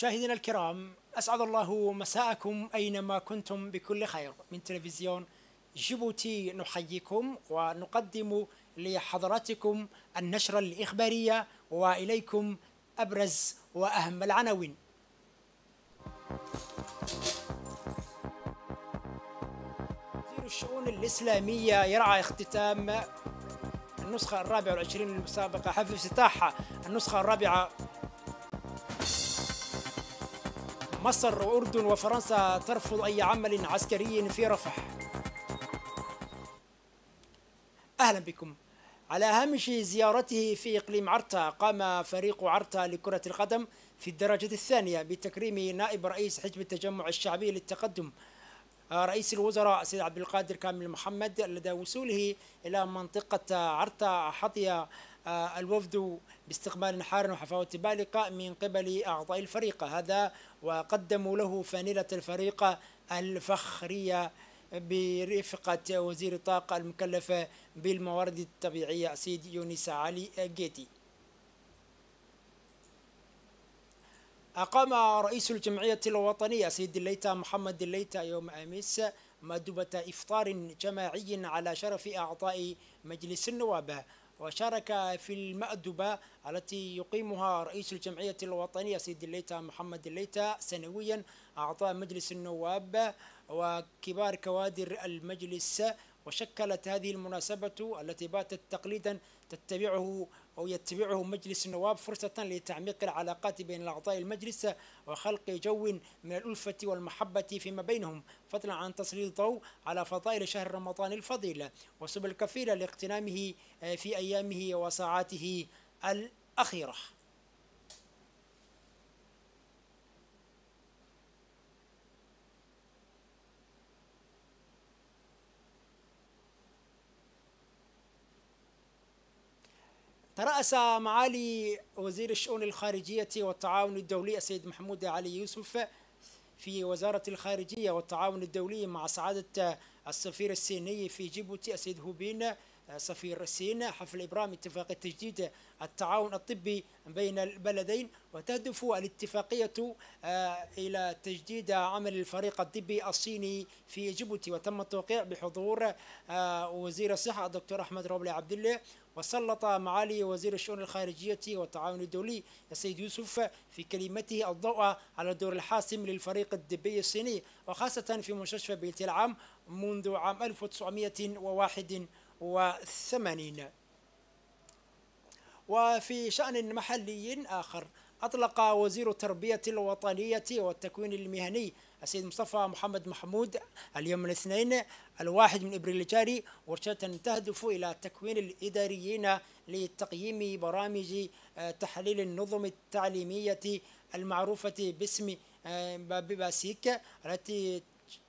مشاهدينا الكرام أسعد الله مساءكم أينما كنتم بكل خير من تلفزيون جيبوتي نحييكم ونقدم لحضراتكم النشرة الإخبارية وإليكم أبرز وأهم العناوين وزير الشؤون الإسلامية يرعى اختتام النسخة الرابعة والعشرين للمسابقة حفل افتتاحها النسخة الرابعة مصر وأردن وفرنسا ترفض أي عمل عسكري في رفح أهلا بكم على هامش زيارته في إقليم عرتا قام فريق عرتا لكرة القدم في الدرجة الثانية بتكريم نائب رئيس حزب التجمع الشعبي للتقدم رئيس الوزراء سيد عبد القادر كامل محمد لدى وصوله إلى منطقة عرتا حظي آه، الوفد باستقبال حار وحفاوة بالقة من قبل أعضاء الفريق هذا وقدموا له فانيلة الفريق الفخرية برفقة وزير الطاقة المكلف بالموارد الطبيعية سيد يونس علي جيتي أقام رئيس الجمعية الوطنية سيد الليتا محمد الليتا يوم أمس مأدبة إفطار جماعي على شرف أعضاء مجلس النواب وشارك في المأدبة التي يقيمها رئيس الجمعية الوطنية سيد الليتا محمد الليتا سنويا أعضاء مجلس النواب وكبار كوادر المجلس وشكلت هذه المناسبة التي باتت تقليدا تتبعه أو يتبعه مجلس النواب فرصة لتعميق العلاقات بين أعضاء المجلس وخلق جو من الألفة والمحبة فيما بينهم فضلا عن تسليط الضوء على فضائل شهر رمضان الفضيلة وسبل الكفيلة لاغتنامه في أيامه وساعاته الأخيرة رأس معالي وزير الشؤون الخارجية والتعاون الدولي السيد محمود علي يوسف في وزارة الخارجية والتعاون الدولي مع سعادة السفير الصيني في جيبوتي السيد هوبين سفير الصين حفل إبرام اتفاقية تجديد التعاون الطبي بين البلدين وتهدف الاتفاقية آه، إلى تجديد عمل الفريق الطبي الصيني في جيبوتي وتم التوقيع بحضور آه، وزير الصحة الدكتور أحمد روبلي عبد الله وسلط معالي وزير الشؤون الخارجية والتعاون الدولي السيد يوسف في كلمته الضوء على الدور الحاسم للفريق الدبي الصيني وخاصة في مستشفى بيت العام منذ عام 1981 وفي شأن محلي آخر أطلق وزير التربية الوطنية والتكوين المهني السيد مصطفى محمد محمود اليوم الاثنين الواحد من ابريل الجاري ورشة تهدف إلى تكوين الإداريين لتقييم برامج آه، تحليل النظم التعليمية المعروفة باسم آه، باباسيك التي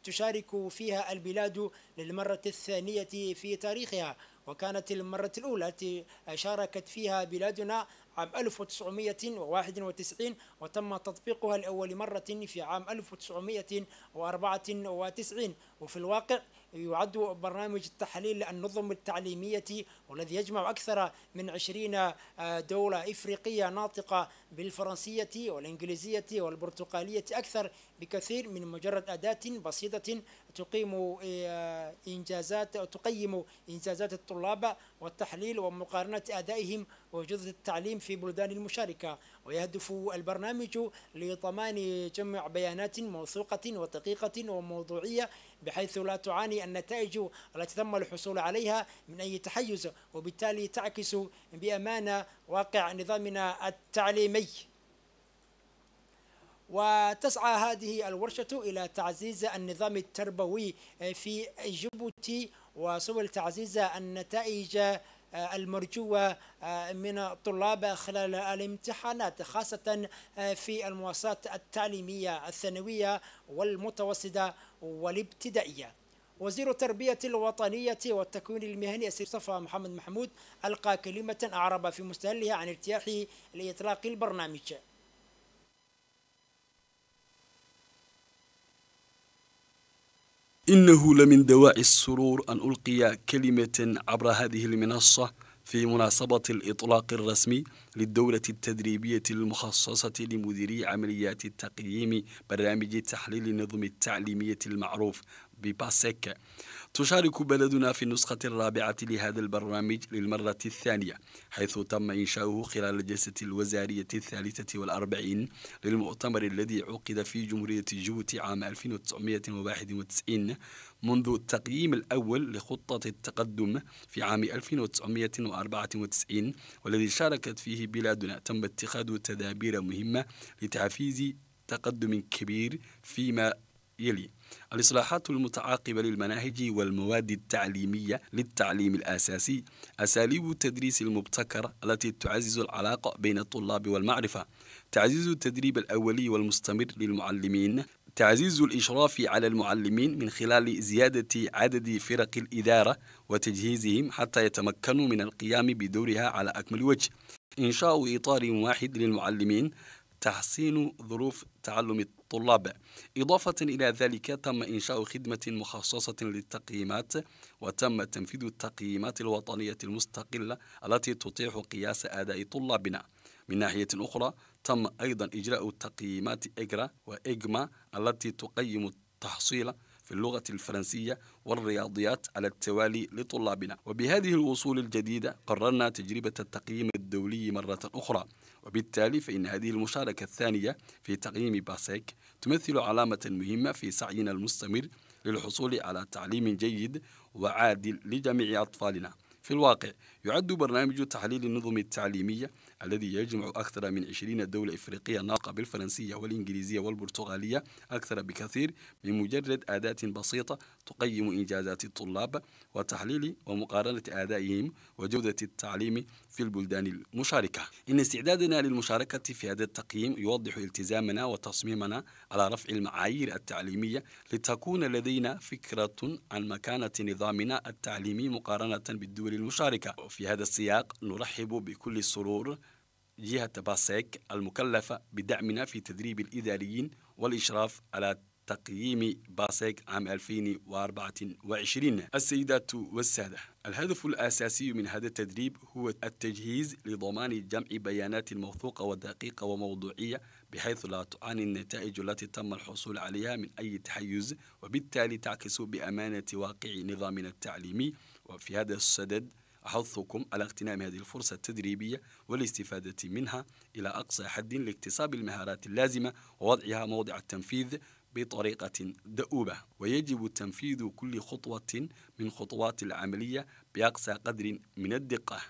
تشارك فيها البلاد للمرة الثانية في تاريخها وكانت المرة الأولى التي شاركت فيها بلادنا عام 1991 وتم تطبيقها لأول مرة في عام 1994 وفي الواقع يعد برنامج التحليل للنظم التعليمية والذي يجمع أكثر من عشرين آه، دولة إفريقية ناطقة بالفرنسية والإنجليزية والبرتقالية أكثر بكثير من مجرد أداة بسيطة تقيم آه، إنجازات تقيم إنجازات الطلاب والتحليل ومقارنة أدائهم وجودة التعليم في بلدان المشاركة ويهدف البرنامج لضمان جمع بيانات موثوقة ودقيقة وموضوعية بحيث لا تعاني النتائج التي تم الحصول عليها من أي تحيز وبالتالي تعكس بأمانة واقع نظامنا التعليمي وتسعى هذه الورشة إلى تعزيز النظام التربوي في جيبوتي وسبل تعزيز النتائج آه، المرجوة آه، من الطلاب خلال الامتحانات خاصة آه، في المواصلات التعليمية الثانوية والمتوسطة والابتدائية وزير التربية الوطنية والتكوين المهني السيد صفا محمد محمود ألقى كلمة أعرب في مستهلها عن ارتياحه لإطلاق البرنامج إنه لمن دواعي السرور أن ألقي كلمة عبر هذه المنصة في مناسبة الإطلاق الرسمي للدورة التدريبية المخصصة لمديري عمليات التقييم برنامج تحليل النظم التعليمية المعروف بباسيك تشارك بلدنا في النسخة الرابعة لهذا البرنامج للمرة الثانية حيث تم إنشاؤه خلال الجلسة الوزارية الثالثة والأربعين للمؤتمر الذي عقد في جمهورية جيبوتي عام 1991 منذ التقييم الأول لخطة التقدم في عام 1994 والذي شاركت فيه بلادنا تم اتخاذ تدابير مهمة لتعفيز تقدم كبير فيما يلي الإصلاحات المتعاقبة للمناهج والمواد التعليمية للتعليم الأساسي أساليب التدريس المبتكرة التي تعزز العلاقة بين الطلاب والمعرفة تعزيز التدريب الأولي والمستمر للمعلمين تعزيز الإشراف على المعلمين من خلال زيادة عدد فرق الإدارة وتجهيزهم حتى يتمكنوا من القيام بدورها على أكمل وجه إنشاء إطار واحد للمعلمين تحسين ظروف تعلم الطلاب الطلاب إضافة إلى ذلك تم إنشاء خدمة مخصصة للتقييمات وتم تنفيذ التقييمات الوطنية المستقلة التي تتيح قياس أداء طلابنا من ناحية أخرى تم أيضا إجراء تقييمات إجرا وإجما التي تقيم التحصيل في اللغة الفرنسية والرياضيات على التوالي لطلابنا وبهذه الوصول الجديدة قررنا تجربة التقييم الدولي مرة أخرى وبالتالي فإن هذه المشاركة الثانية في تقييم باسيك تمثل علامة مهمة في سعينا المستمر للحصول على تعليم جيد وعادل لجميع أطفالنا في الواقع يعد برنامج تحليل النظم التعليمية الذي يجمع أكثر من 20 دولة إفريقية ناقة بالفرنسية والإنجليزية والبرتغالية أكثر بكثير من مجرد أداة بسيطة تقيم إنجازات الطلاب وتحليل ومقارنة أدائهم وجودة التعليم في البلدان المشاركة إن استعدادنا للمشاركة في هذا التقييم يوضح التزامنا وتصميمنا على رفع المعايير التعليمية لتكون لدينا فكرة عن مكانة نظامنا التعليمي مقارنة بالدول للمشاركة وفي هذا السياق نرحب بكل السرور جهة باسيك المكلفة بدعمنا في تدريب الإداريين والإشراف على تقييم باسيك عام 2024 السيدات والسادة الهدف الأساسي من هذا التدريب هو التجهيز لضمان جمع بيانات موثوقة ودقيقة وموضوعية بحيث لا تعاني النتائج التي تم الحصول عليها من أي تحيز وبالتالي تعكس بأمانة واقع نظامنا التعليمي وفي هذا الصدد أحثكم على اغتنام هذه الفرصة التدريبية والاستفادة منها إلى أقصى حد لاكتساب المهارات اللازمة ووضعها موضع التنفيذ بطريقة دؤوبة ويجب تنفيذ كل خطوة من خطوات العملية بأقصى قدر من الدقة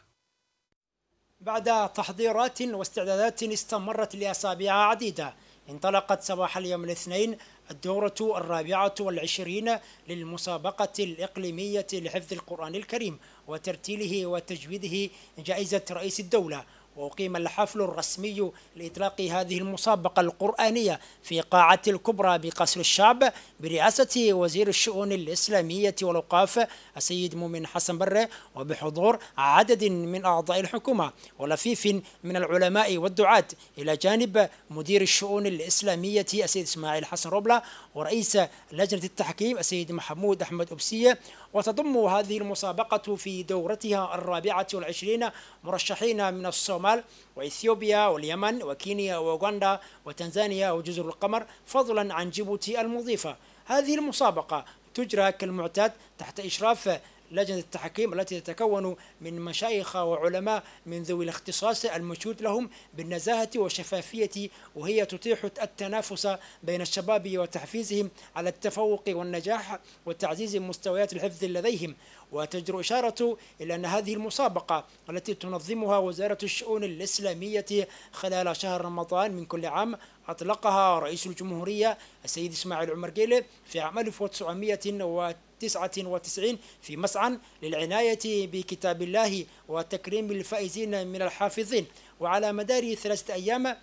بعد تحضيرات واستعدادات استمرت لأسابيع عديدة انطلقت صباح اليوم الاثنين الدورة الرابعة والعشرين للمسابقة الإقليمية لحفظ القرآن الكريم وترتيله وتجويده جائزة رئيس الدولة وأقيم الحفل الرسمي لإطلاق هذه المسابقة القرآنية في قاعة الكبرى بقصر الشعب برئاسة وزير الشؤون الإسلامية والأوقاف السيد مؤمن حسن بره وبحضور عدد من أعضاء الحكومة ولفيف من العلماء والدعاة إلى جانب مدير الشؤون الإسلامية السيد إسماعيل حسن روبلا ورئيس لجنة التحكيم السيد محمود أحمد أبسية وتضم هذه المسابقة في دورتها الرابعة والعشرين مرشحين من الصومال وإثيوبيا واليمن وكينيا وأوغندا وتنزانيا وجزر القمر فضلا عن جيبوتي المضيفة هذه المسابقة تجرى كالمعتاد تحت إشراف لجنة التحكيم التي تتكون من مشايخ وعلماء من ذوي الاختصاص المشهود لهم بالنزاهة والشفافية وهي تتيح التنافس بين الشباب وتحفيزهم على التفوق والنجاح وتعزيز مستويات الحفظ لديهم وتجر إشارة إلى أن هذه المسابقة التي تنظمها وزارة الشؤون الإسلامية خلال شهر رمضان من كل عام أطلقها رئيس الجمهورية السيد إسماعيل عمر جيلي في عام 1900 99 وتسعين في مسعى للعناية بكتاب الله وتكريم الفائزين من الحافظين وعلى مدار ثلاثة أيام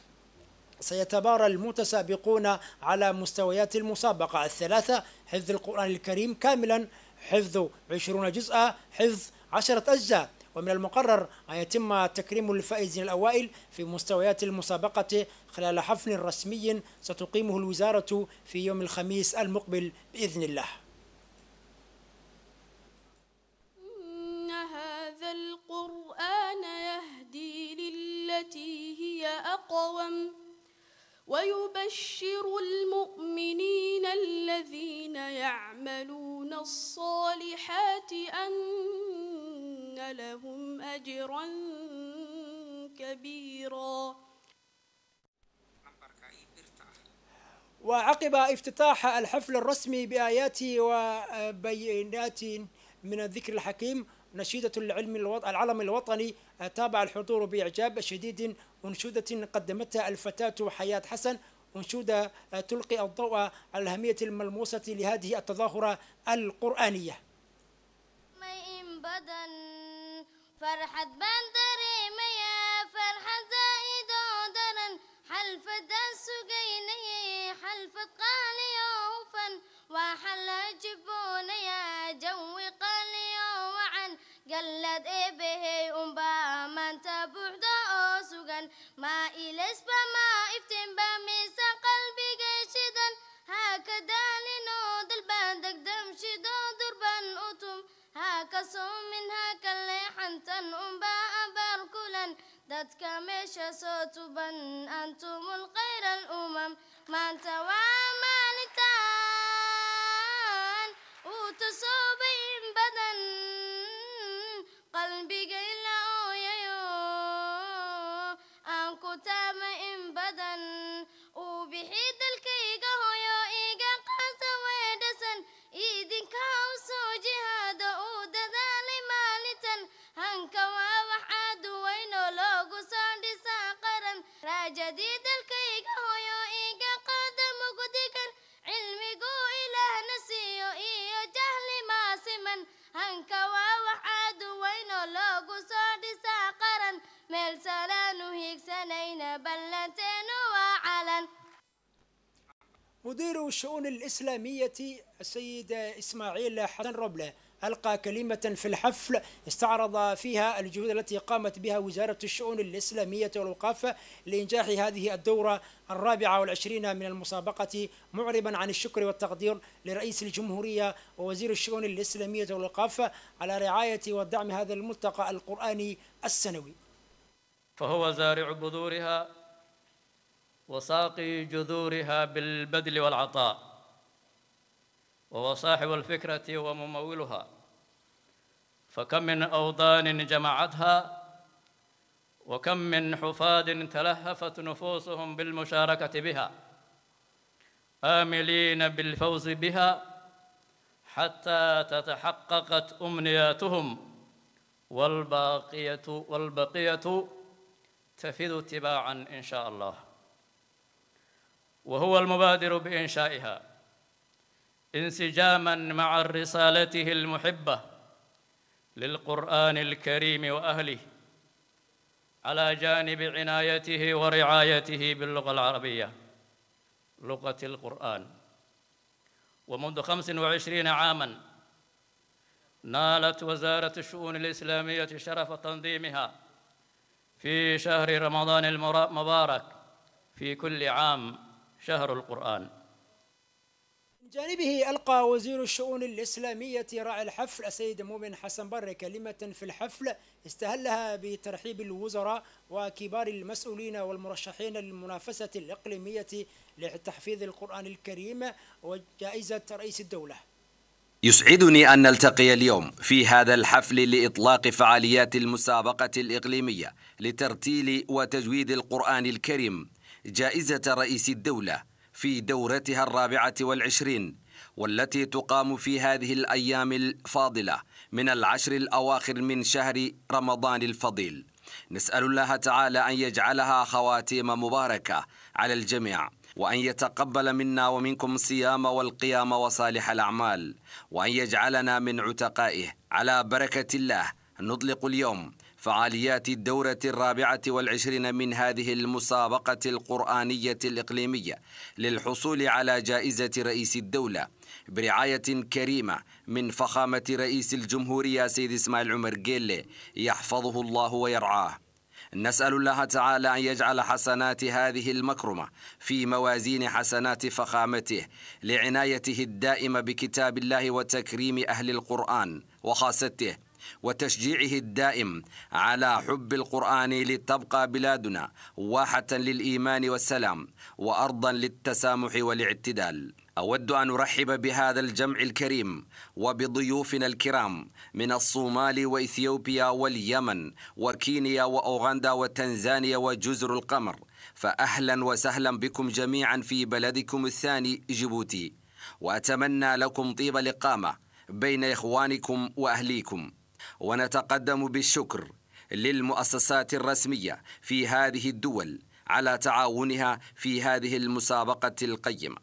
سيتبارى المتسابقون على مستويات المسابقة الثلاثة حفظ القرآن الكريم كاملا حفظ عشرون جزءا حفظ عشرة أجزاء ومن المقرر أن يتم تكريم الفائزين الأوائل في مستويات المسابقة خلال حفل رسمي ستقيمه الوزارة في يوم الخميس المقبل بإذن الله القرآن يهدي للتي هي أقوم ويبشر المؤمنين الذين يعملون الصالحات أن لهم أجرا كبيرا وعقب افتتاح الحفل الرسمي بآيات وبينات من الذكر الحكيم نشيدة العلم العلم الوطني آه، تابع الحضور بإعجاب شديد أنشودة قدمتها الفتاة حياة حسن أنشودة آه، تلقي الضوء على آه، الأهمية الملموسة لهذه التظاهرة القرآنية فرحت بندري inaad eebbahay unba maanta buuxda oo sugan maa ilaysba maa iftiinba mise qalbigay shidan ha ka daalinoo dalba degdam shido durban u tum ha ka soomin ha ka leexantan unba abaar kulan dadka meesha soo tuban antumul khayra alumam maanta waa maa جديد الكيك هو قو إله نسيو إيو جهل ما سمن هنك ووحاد لوغو ساقرا سلانو هيك سنين بلتين وعلا مدير الشؤون الإسلامية السيد إسماعيل حسن ربلة ألقى كلمة في الحفل استعرض فيها الجهود التي قامت بها وزارة الشؤون الإسلامية والأوقاف لإنجاح هذه الدورة الرابعة والعشرين من المسابقة معربا عن الشكر والتقدير لرئيس الجمهورية ووزير الشؤون الإسلامية والأوقاف على رعاية ودعم هذا الملتقى القرآني السنوي فهو زارع بذورها وساقي جذورها بالبذل والعطاء وهو صاحب الفكرة وممولها فكم من أوضان جمعتها وكم من حفاد تلهفت نفوسهم بالمشاركة بها آملين بالفوز بها حتى تتحققت أمنياتهم والباقية والبقية تفيد تباعا إن شاء الله وهو المبادر بإنشائها انسجاما مع رسالته المحبة للقرآن الكريم وأهله على جانب عنايته ورعايته باللغة العربية لغة القرآن ومنذ 25 عاماً نالت وزارة الشؤون الإسلامية شرف تنظيمها في شهر رمضان المبارك في كل عام شهر القرآن من جانبه ألقى وزير الشؤون الإسلامية راعي الحفل السيد مؤمن حسن بر كلمة في الحفل استهلها بترحيب الوزراء وكبار المسؤولين والمرشحين للمنافسة الإقليمية لتحفيظ القرآن الكريم وجائزة رئيس الدولة يسعدني أن نلتقي اليوم في هذا الحفل لإطلاق فعاليات المسابقة الإقليمية لترتيل وتجويد القرآن الكريم جائزة رئيس الدولة في دورتها الرابعة والعشرين والتي تقام في هذه الأيام الفاضلة من العشر الأواخر من شهر رمضان الفضيل نسأل الله تعالى أن يجعلها خواتيم مباركة على الجميع وأن يتقبل منا ومنكم الصيام والقيام وصالح الأعمال وأن يجعلنا من عتقائه على بركة الله نطلق اليوم فعاليات الدورة الرابعة والعشرين من هذه المسابقة القرآنية الإقليمية للحصول على جائزة رئيس الدولة برعاية كريمة من فخامة رئيس الجمهورية سيد إسماعيل عمر جيلي يحفظه الله ويرعاه نسأل الله تعالى أن يجعل حسنات هذه المكرمة في موازين حسنات فخامته لعنايته الدائمة بكتاب الله وتكريم أهل القرآن وخاصته وتشجيعه الدائم على حب القرآن لتبقى بلادنا واحة للإيمان والسلام وأرضا للتسامح والاعتدال أود أن أرحب بهذا الجمع الكريم وبضيوفنا الكرام من الصومال وإثيوبيا واليمن وكينيا وأوغندا وتنزانيا وجزر القمر فأهلا وسهلا بكم جميعا في بلدكم الثاني جيبوتي وأتمنى لكم طيب الإقامة بين إخوانكم وأهليكم ونتقدم بالشكر للمؤسسات الرسمية في هذه الدول على تعاونها في هذه المسابقة القيمة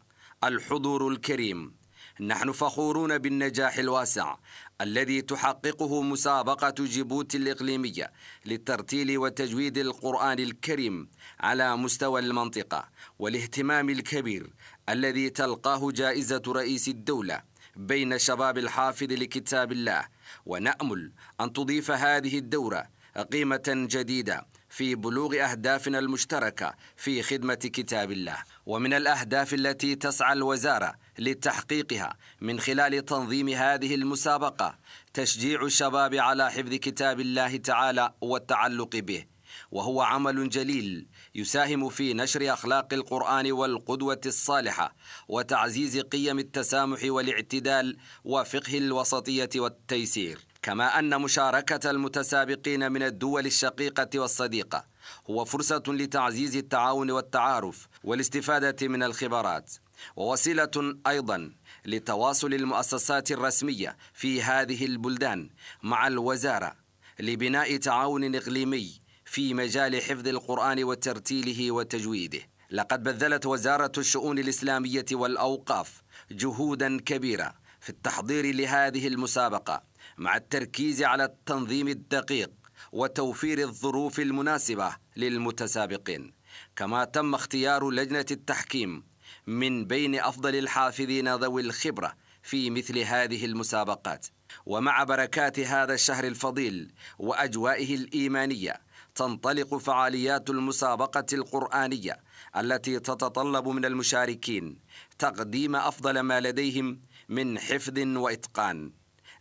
الحضور الكريم نحن فخورون بالنجاح الواسع الذي تحققه مسابقة جيبوتي الإقليمية للترتيل وتجويد القرآن الكريم على مستوى المنطقة والاهتمام الكبير الذي تلقاه جائزة رئيس الدولة بين شباب الحافظ لكتاب الله ونأمل أن تضيف هذه الدورة قيمة جديدة في بلوغ أهدافنا المشتركة في خدمة كتاب الله ومن الأهداف التي تسعى الوزارة لتحقيقها من خلال تنظيم هذه المسابقة تشجيع الشباب على حفظ كتاب الله تعالى والتعلق به وهو عمل جليل يساهم في نشر اخلاق القران والقدوه الصالحه وتعزيز قيم التسامح والاعتدال وفقه الوسطيه والتيسير كما ان مشاركه المتسابقين من الدول الشقيقه والصديقه هو فرصه لتعزيز التعاون والتعارف والاستفاده من الخبرات ووسيله ايضا لتواصل المؤسسات الرسميه في هذه البلدان مع الوزاره لبناء تعاون اقليمي في مجال حفظ القرآن وترتيله وتجويده لقد بذلت وزارة الشؤون الإسلامية والأوقاف جهودا كبيرة في التحضير لهذه المسابقة مع التركيز على التنظيم الدقيق وتوفير الظروف المناسبة للمتسابقين كما تم اختيار لجنة التحكيم من بين أفضل الحافظين ذوي الخبرة في مثل هذه المسابقات ومع بركات هذا الشهر الفضيل وأجوائه الإيمانية تنطلق فعاليات المسابقة القرآنية التي تتطلب من المشاركين تقديم أفضل ما لديهم من حفظ وإتقان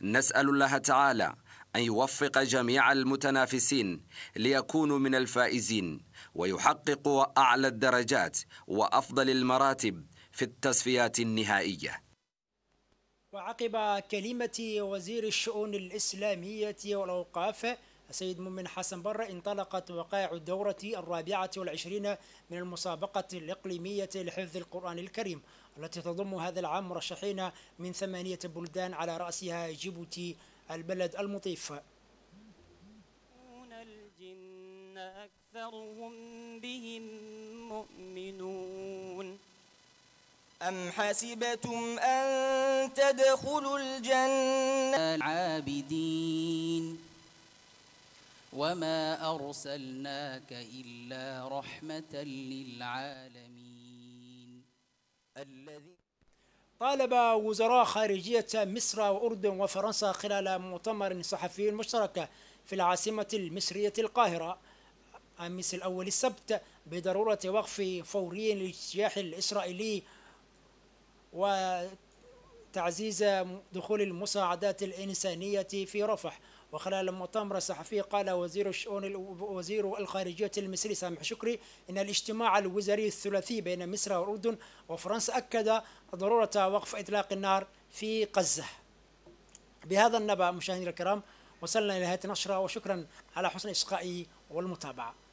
نسأل الله تعالى أن يوفق جميع المتنافسين ليكونوا من الفائزين ويحققوا أعلى الدرجات وأفضل المراتب في التصفيات النهائية وعقب كلمة وزير الشؤون الإسلامية والأوقاف السيد مؤمن حسن برة انطلقت وقائع الدورة الرابعة والعشرين من المسابقة الإقليمية لحفظ القرآن الكريم التي تضم هذا العام مرشحين من ثمانية بلدان على رأسها جيبوتي البلد المطيف الجن أكثرهم بهم مؤمنون أم حسبتم أن تدخلوا الجنة العابدين وما أرسلناك إلا رحمة للعالمين الذي طالب وزراء خارجية مصر وأردن وفرنسا خلال مؤتمر صحفي مشترك في العاصمة المصرية القاهرة أمس الأول السبت بضرورة وقف فوري للاجتياح الإسرائيلي وتعزيز دخول المساعدات الإنسانية في رفح وخلال مؤتمر صحفي قال وزير الشؤون وزير الخارجية المصري سامح شكري إن الاجتماع الوزاري الثلاثي بين مصر والأردن وفرنسا أكد ضرورة وقف إطلاق النار في غزة بهذا النبأ مشاهدينا الكرام وصلنا إلى نهاية النشرة وشكرا على حسن إصغائي والمتابعة